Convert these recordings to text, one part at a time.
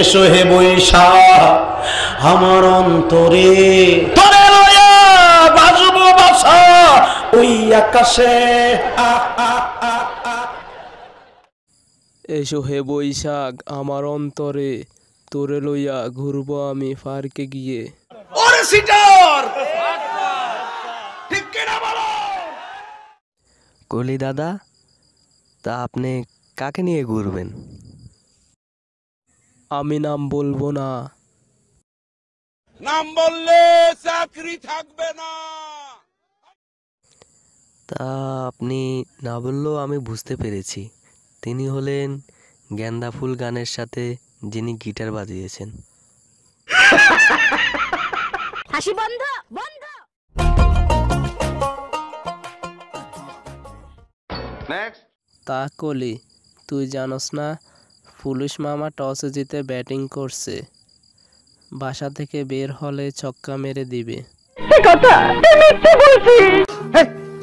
এসো হে বৈশা আমার অন্তরে ওই আকাশে এসো হে বৈশাখ আমার অন্তরে তোরে লইয়া ঘুরব আমি ফারকে গিয়ে কলি দাদা তা আপনি কাকে নিয়ে ঘুরবেন আমি নাম বলবো না নাম বললে চাকরি থাকবে না তা আপনি না বললেও আমি বুঝতে পেরেছি তিনি হলেন গেন্দা ফুল গানের সাথে যিনি গিটার বাজিয়েছেন হাসি বন্ধ বন্ধ তা কলি তুই জানস না পুলিশ মামা টস জিতে ব্যাটিং করছে বাসা থেকে বের হলে ছক্কা মেরে দিবে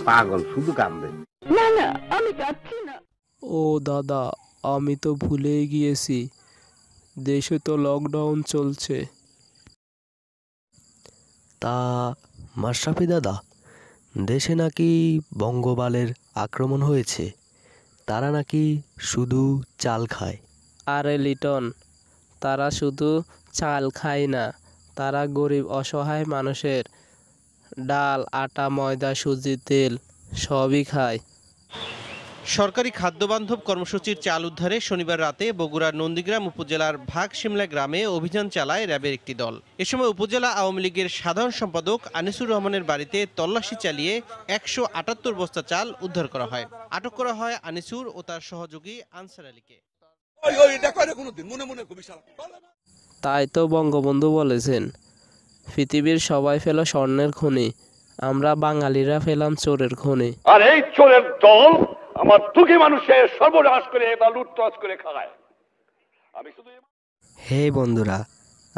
পাগল শুধু কাঁদবে না না আমি কাঁদছি না ও দাদা আমি তো ভুলেই গিয়েছি দেশে তো লকডাউন চলছে তা মাশরাফি দাদা দেশে নাকি বঙ্গবালের আক্রমণ হয়েছে তারা নাকি শুধু চাল খায় আর তারা শুধু চাল খায় না তারা গরিব অসহায় মানুষের ডাল আটা ময়দা সুজি তেল সবই খায় সরকারি খাদ্যবান্ধব কর্মসূচির চাল উদ্ধারে শনিবার রাতে বগুড়ার নন্দীগ্রাম উপজেলার ভাগ গ্রামে অভিযান চালায় র্যাবের একটি দল এ সময় উপজেলা আওয়ামী লীগের সাধারণ সম্পাদক আনিসুর রহমানের বাড়িতে তল্লাশি চালিয়ে একশো আটাত্তর বস্তা চাল উদ্ধার করা হয় আটক করা হয় আনিসুর ও তার সহযোগী আনসার আলীকে তাই তো বঙ্গবন্ধু বলেছেন পৃথিবীর সবাই ফেল স্বর্ণের খনি আমরা বাঙালিরা ফেলাম চোরের খনি আর এই চোরের দল আমার দুঃখী মানুষের সর্বনাশ করে বা লুটতরাজ করে খায় হে বন্ধুরা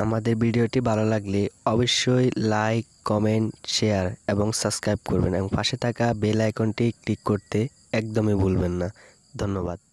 আমাদের ভিডিওটি ভালো লাগলে অবশ্যই লাইক কমেন্ট শেয়ার এবং সাবস্ক্রাইব করবেন এবং পাশে থাকা বেল আইকনটি ক্লিক করতে একদমই ভুলবেন না ধন্যবাদ